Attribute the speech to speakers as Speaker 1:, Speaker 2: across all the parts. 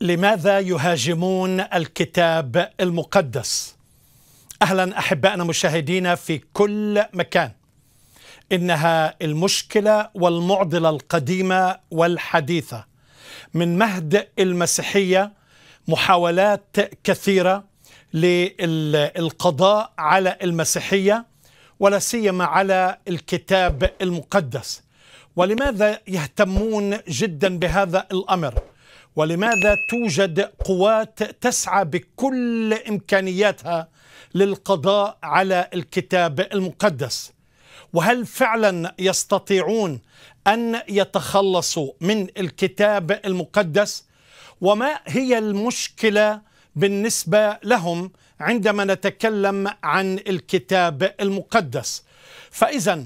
Speaker 1: لماذا يهاجمون الكتاب المقدس اهلا احبائنا مشاهدينا في كل مكان انها المشكله والمعضله القديمه والحديثه من مهد المسيحيه محاولات كثيره للقضاء على المسيحيه ولا سيما على الكتاب المقدس ولماذا يهتمون جدا بهذا الامر ولماذا توجد قوات تسعى بكل امكانياتها للقضاء على الكتاب المقدس وهل فعلا يستطيعون ان يتخلصوا من الكتاب المقدس وما هي المشكله بالنسبه لهم عندما نتكلم عن الكتاب المقدس فاذا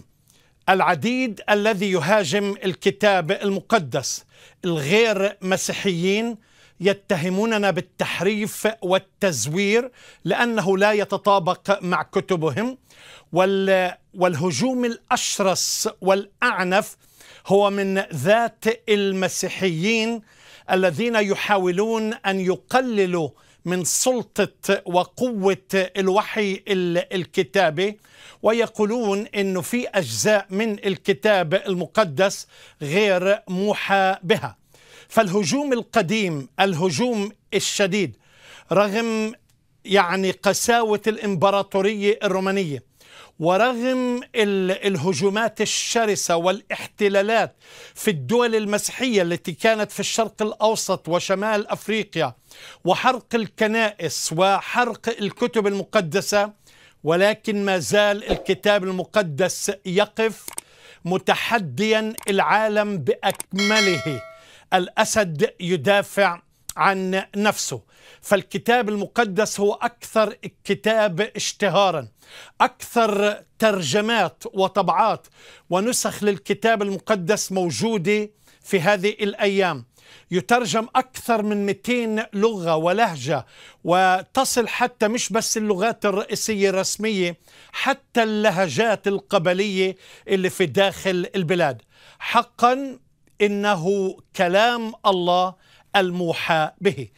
Speaker 1: العديد الذي يهاجم الكتاب المقدس الغير مسيحيين يتهموننا بالتحريف والتزوير لانه لا يتطابق مع كتبهم والهجوم الاشرس والاعنف هو من ذات المسيحيين الذين يحاولون ان يقللوا من سلطه وقوه الوحي الكتابي ويقولون انه في اجزاء من الكتاب المقدس غير موحى بها فالهجوم القديم الهجوم الشديد رغم يعني قساوه الامبراطوريه الرومانيه ورغم الهجومات الشرسة والاحتلالات في الدول المسيحية التي كانت في الشرق الأوسط وشمال أفريقيا وحرق الكنائس وحرق الكتب المقدسة ولكن ما زال الكتاب المقدس يقف متحديا العالم بأكمله الأسد يدافع عن نفسه فالكتاب المقدس هو أكثر كتاب اشتهارا أكثر ترجمات وطبعات ونسخ للكتاب المقدس موجودة في هذه الأيام يترجم أكثر من 200 لغة ولهجة وتصل حتى مش بس اللغات الرئيسية الرسمية حتى اللهجات القبلية اللي في داخل البلاد حقا إنه كلام الله الموحى به